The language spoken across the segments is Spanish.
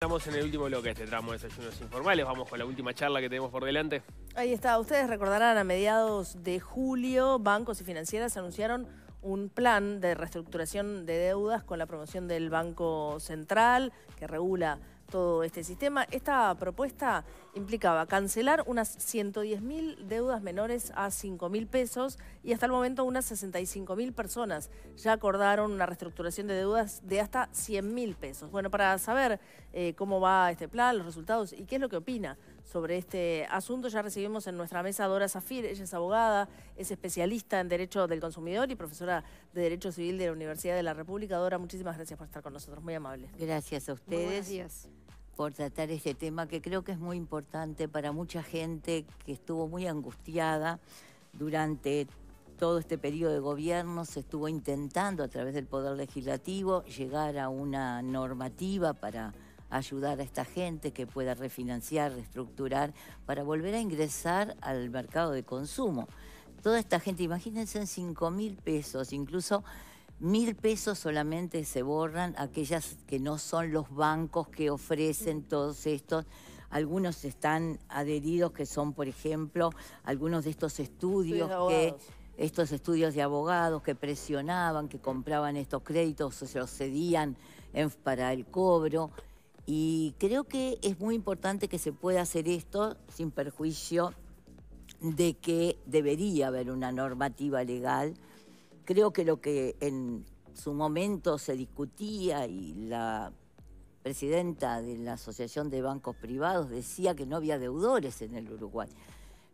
Estamos en el último bloque de este tramo de desayunos informales. Vamos con la última charla que tenemos por delante. Ahí está. Ustedes recordarán, a mediados de julio, bancos y financieras anunciaron un plan de reestructuración de deudas con la promoción del Banco Central que regula todo este sistema. Esta propuesta implicaba cancelar unas 110 mil deudas menores a 5.000 mil pesos y hasta el momento unas 65 mil personas ya acordaron una reestructuración de deudas de hasta 100.000 mil pesos. Bueno, para saber eh, cómo va este plan, los resultados y qué es lo que opina sobre este asunto. Ya recibimos en nuestra mesa a Dora Zafir, ella es abogada, es especialista en Derecho del Consumidor y profesora de Derecho Civil de la Universidad de la República. Dora, muchísimas gracias por estar con nosotros, muy amable. Gracias a ustedes. por tratar este tema que creo que es muy importante para mucha gente que estuvo muy angustiada durante todo este periodo de gobierno se estuvo intentando a través del Poder Legislativo llegar a una normativa para ayudar a esta gente que pueda refinanciar, reestructurar, para volver a ingresar al mercado de consumo. Toda esta gente, imagínense en 5 mil pesos, incluso mil pesos solamente se borran aquellas que no son los bancos que ofrecen todos estos. Algunos están adheridos, que son, por ejemplo, algunos de estos estudios que estos estudios de abogados que presionaban, que compraban estos créditos, se los cedían para el cobro. Y creo que es muy importante que se pueda hacer esto sin perjuicio de que debería haber una normativa legal. Creo que lo que en su momento se discutía y la presidenta de la Asociación de Bancos Privados decía que no había deudores en el Uruguay.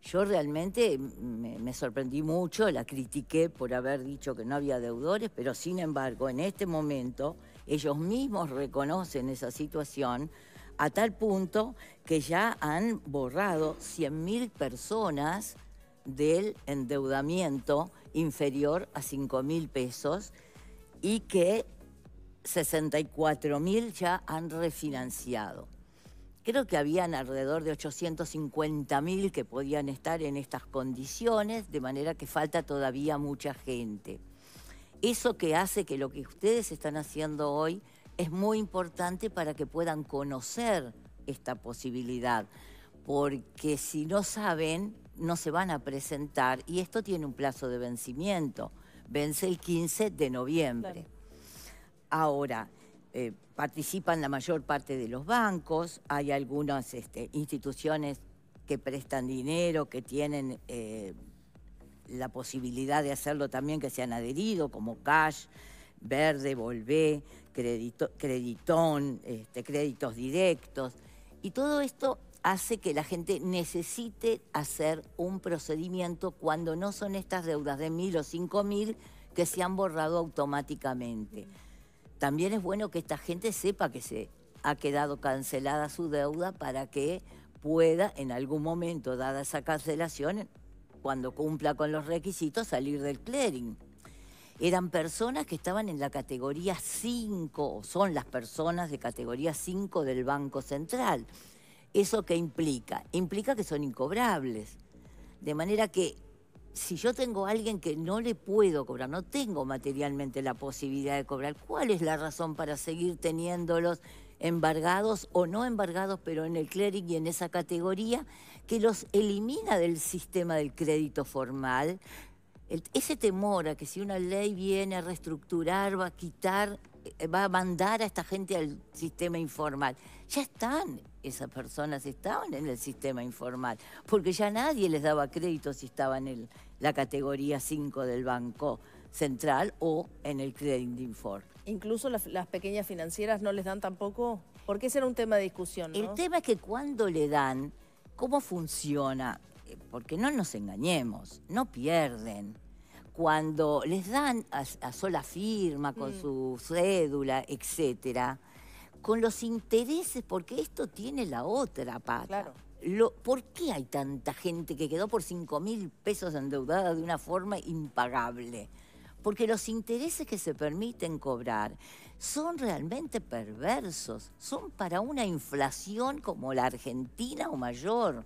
Yo realmente me, sorprendí mucho, la critiqué por haber dicho que no había deudores, pero sin embargo, en este momento ellos mismos reconocen esa situación, a tal punto que ya han borrado 100.000 personas del endeudamiento inferior a 5.000 pesos y que 64.000 ya han refinanciado. Creo que habían alrededor de 850.000 que podían estar en estas condiciones, de manera que falta todavía mucha gente. Eso que hace que lo que ustedes están haciendo hoy es muy importante para que puedan conocer esta posibilidad, porque si no saben, no se van a presentar y esto tiene un plazo de vencimiento. Vence el 15 de noviembre. Ahora, eh, participan la mayor parte de los bancos, hay algunas este, instituciones que prestan dinero, que tienen... Eh, la posibilidad de hacerlo también que se han adherido, como Cash, Verde, Volvé, Creditón, este, Créditos Directos. Y todo esto hace que la gente necesite hacer un procedimiento cuando no son estas deudas de mil o cinco mil que se han borrado automáticamente. También es bueno que esta gente sepa que se ha quedado cancelada su deuda para que pueda en algún momento, dada esa cancelación, cuando cumpla con los requisitos, salir del clearing. Eran personas que estaban en la categoría 5, son las personas de categoría 5 del Banco Central. ¿Eso qué implica? Implica que son incobrables. De manera que si yo tengo a alguien que no le puedo cobrar, no tengo materialmente la posibilidad de cobrar, ¿cuál es la razón para seguir teniéndolos embargados o no embargados, pero en el cleric y en esa categoría, que los elimina del sistema del crédito formal. ese temor a que si una ley viene a reestructurar, va a quitar, eh, va a mandar a esta gente al sistema informal. Ya están, esas personas estaban en el sistema informal, porque ya nadie les daba crédito si estaban en la categoría 5 del Banco Central o en el Credit Inform. Incluso las, pequeñas financieras no les dan tampoco, porque ese era un tema de discusión. El tema es que cuando le dan, ¿cómo funciona? Eh, porque no nos engañemos, no pierden. Cuando les dan a, sola firma, con mm. su cédula, etcétera, con los intereses, porque esto tiene la otra pata. ¿Por qué hay tanta gente que quedó por 5 mil pesos endeudada de una forma impagable? porque los intereses que se permiten cobrar son realmente perversos, son para una inflación como la Argentina o mayor.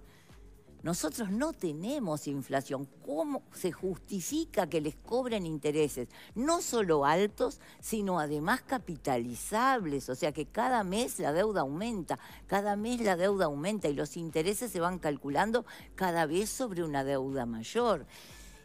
Nosotros no tenemos inflación. ¿Cómo se justifica que les cobren intereses? No solo altos, sino además capitalizables. O sea que cada mes la deuda aumenta, cada mes la deuda aumenta y los intereses se van calculando cada vez sobre una deuda mayor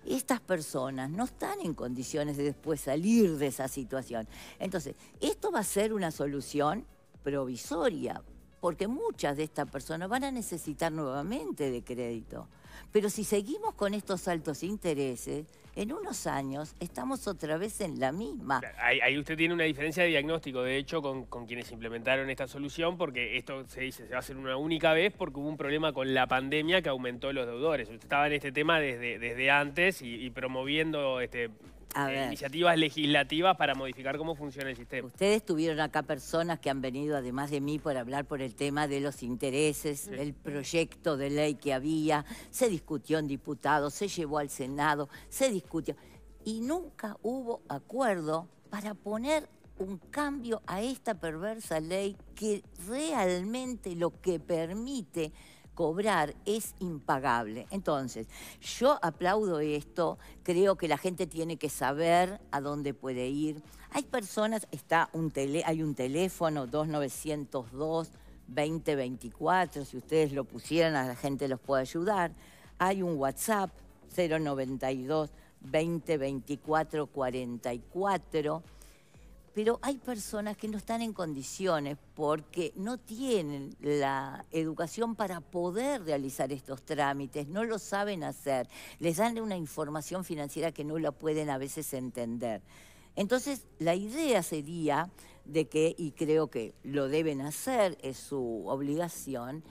estas personas no están en condiciones de después salir de esa situación. Entonces, esto va a ser una solución provisoria, porque muchas de estas personas van a necesitar nuevamente de crédito. Pero si seguimos con estos altos intereses, en unos años estamos otra vez en la misma. Ahí, usted tiene una diferencia de diagnóstico, de hecho, con, quienes implementaron esta solución, porque esto se dice, se va a hacer una única vez porque hubo un problema con la pandemia que aumentó los deudores. Usted estaba en este tema desde, desde antes y, y promoviendo este, eh, iniciativas legislativas para modificar cómo funciona el sistema. Ustedes tuvieron acá personas que han venido, además de mí, por hablar por el tema de los intereses, el proyecto de ley que había, se discutió en diputados, se llevó al Senado, se discutió. Y nunca hubo acuerdo para poner un cambio a esta perversa ley que realmente lo que permite cobrar es impagable. Entonces, yo aplaudo esto, creo que la gente tiene que saber a dónde puede ir. Hay personas, está un tele, hay un teléfono 2902 2024, si ustedes lo pusieran, a la gente los puede ayudar. Hay un WhatsApp 092 2024 44 pero hay personas que no están en condiciones porque no tienen la educación para poder realizar estos trámites, no lo saben hacer, les dan una información financiera que no la pueden a veces entender. Entonces, la idea sería de que, y creo que lo deben hacer, es su obligación,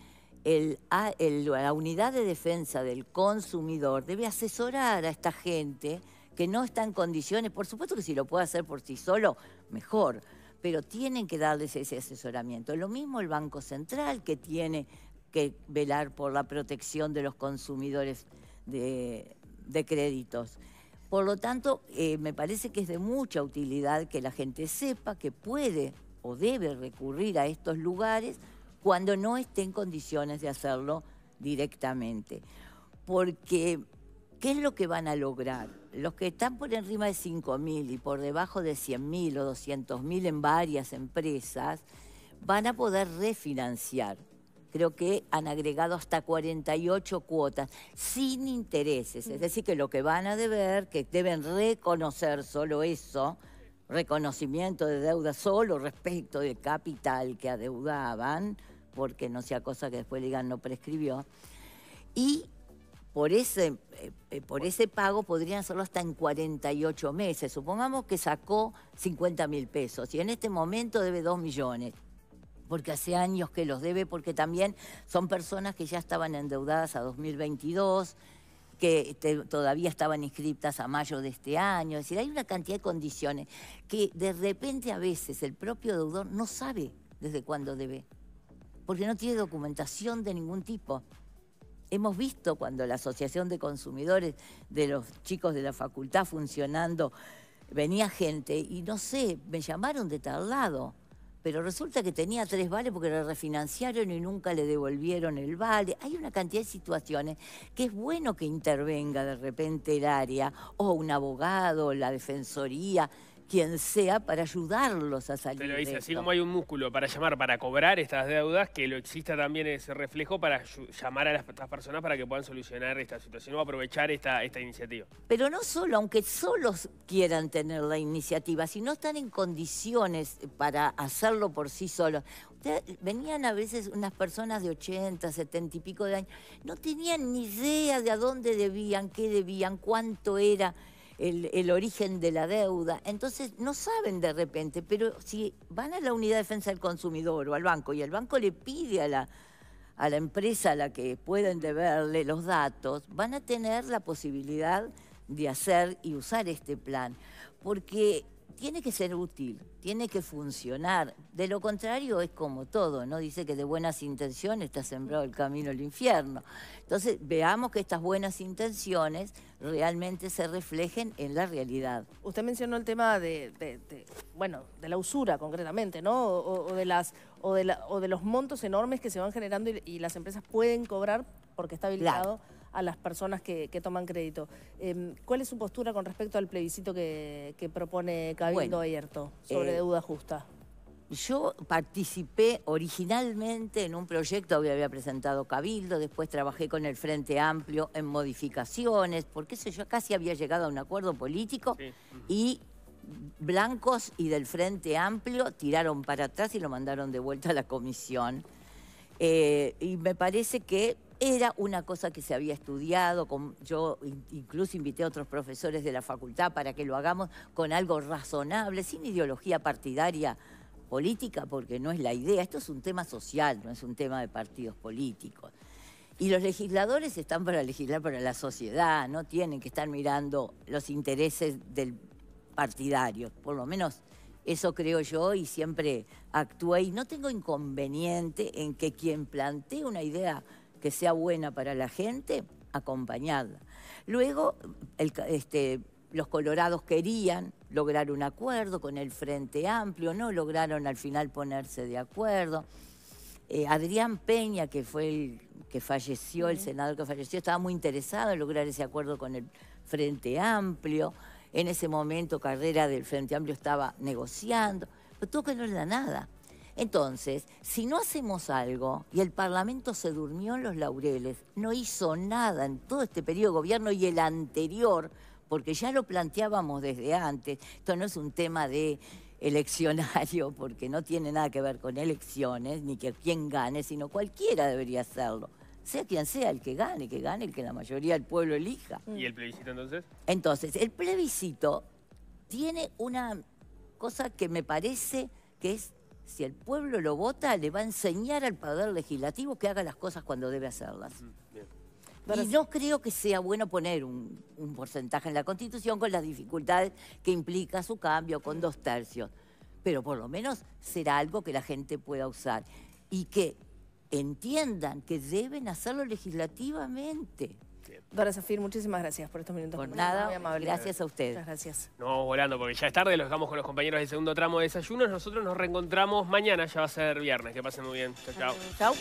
la unidad de defensa del consumidor debe asesorar a esta gente que no está en condiciones, por supuesto que si lo puede hacer por sí solo, mejor, pero tienen que darles ese asesoramiento. Lo mismo el Banco Central que tiene que velar por la protección de los consumidores de, créditos. Por lo tanto, eh, me parece que es de mucha utilidad que la gente sepa que puede o debe recurrir a estos lugares cuando no esté en condiciones de hacerlo directamente. Porque ¿Qué es lo que van a lograr? Los que están por encima de 5.000 y por debajo de 100.000 o 200.000 en varias empresas van a poder refinanciar. Creo que han agregado hasta 48 cuotas sin intereses. Es decir, que lo que van a deber, que deben reconocer solo eso, reconocimiento de deuda solo respecto del capital que adeudaban, porque no sea cosa que después digan no prescribió, y por ese, eh, eh, por ese pago podrían hacerlo hasta en 48 meses. Supongamos que sacó 50 mil pesos y en este momento debe 2 millones, porque hace años que los debe, porque también son personas que ya estaban endeudadas a 2022 que todavía estaban inscriptas a mayo de este año. Es decir, hay una cantidad de condiciones que de repente a veces el propio deudor no sabe desde cuándo debe, porque no tiene documentación de ningún tipo. Hemos visto cuando la Asociación de Consumidores de los chicos de la facultad funcionando, venía gente y no sé, me llamaron de tal lado, pero resulta que tenía tres vales porque lo refinanciaron y nunca le devolvieron el vale. Hay una cantidad de situaciones que es bueno que intervenga de repente el área o un abogado, la defensoría quien sea para ayudarlos a salir. Pero dice, así como hay un músculo para llamar, para cobrar estas deudas, que lo exista también ese reflejo para llamar a las, personas para que puedan solucionar esta situación o aprovechar esta, esta iniciativa. Pero no solo, aunque solos quieran tener la iniciativa, si no están en condiciones para hacerlo por sí solos. Venían a veces unas personas de 80, 70 y pico de años, no tenían ni idea de a dónde debían, qué debían, cuánto era el, origen de la deuda. Entonces no saben de repente, pero si van a la unidad de defensa del consumidor o al banco y el banco le pide a la, a la empresa a la que pueden deberle los datos, van a tener la posibilidad de hacer y usar este plan. Porque tiene que ser útil, tiene que funcionar. De lo contrario es como todo, ¿no? Dice que de buenas intenciones está sembrado el camino al infierno. Entonces, veamos que estas buenas intenciones realmente se reflejen en la realidad. Usted mencionó el tema de, bueno, de la usura concretamente, ¿no? O, de las, o de, los montos enormes que se van generando y, las empresas pueden cobrar porque está habilitado a las personas que, toman crédito. Em, ¿Cuál es su postura con respecto al plebiscito que, propone Cabildo abierto sobre eh, deuda justa? Yo participé originalmente en un proyecto que había presentado Cabildo, después trabajé con el Frente Amplio en modificaciones, porque eso yo casi había llegado a un acuerdo político y blancos y del Frente Amplio tiraron para atrás y lo mandaron de vuelta a la comisión. Eh, y me parece que era una cosa que se había estudiado, yo incluso invité a otros profesores de la facultad para que lo hagamos con algo razonable, sin ideología partidaria política, porque no es la idea. Esto es un tema social, no es un tema de partidos políticos. Y los legisladores están para legislar para la sociedad, no tienen que estar mirando los intereses del partidario. Por lo menos eso creo yo y siempre actué. Y no tengo inconveniente en que quien plantee una idea que sea buena para la gente, acompañada. Luego, este, los colorados querían lograr un acuerdo con el Frente Amplio, no lograron al final ponerse de acuerdo. Eh, Adrián Peña, que fue el que falleció, el senador que falleció, estaba muy interesado en lograr ese acuerdo con el Frente Amplio. En ese momento Carrera del Frente Amplio estaba negociando, pero todo que no la nada. Entonces, si no hacemos algo y el Parlamento se durmió en los laureles, no hizo nada en todo este periodo de gobierno y el anterior, porque ya lo planteábamos desde antes, esto no es un tema de eleccionario, porque no tiene nada que ver con elecciones, ni que quien gane, sino cualquiera debería hacerlo. Sea quien sea el que gane, que gane el que la mayoría del pueblo elija. ¿Y el plebiscito entonces? Entonces, el plebiscito tiene una cosa que me parece que es si el pueblo lo vota, le va a enseñar al Poder Legislativo que haga las cosas cuando debe hacerlas. Y no creo que sea bueno poner un, porcentaje en la Constitución con las dificultades que implica su cambio con dos tercios. Pero por lo menos será algo que la gente pueda usar y que entiendan que deben hacerlo legislativamente. Dora Zafir, muchísimas gracias por estos minutos. Por nada, muy gracias a ustedes. gracias. Nos vamos volando porque ya es tarde, los dejamos con los compañeros del segundo tramo de desayunos. Nosotros nos reencontramos mañana, ya va a ser viernes. Que pasen muy bien. Chao, chao. Chao.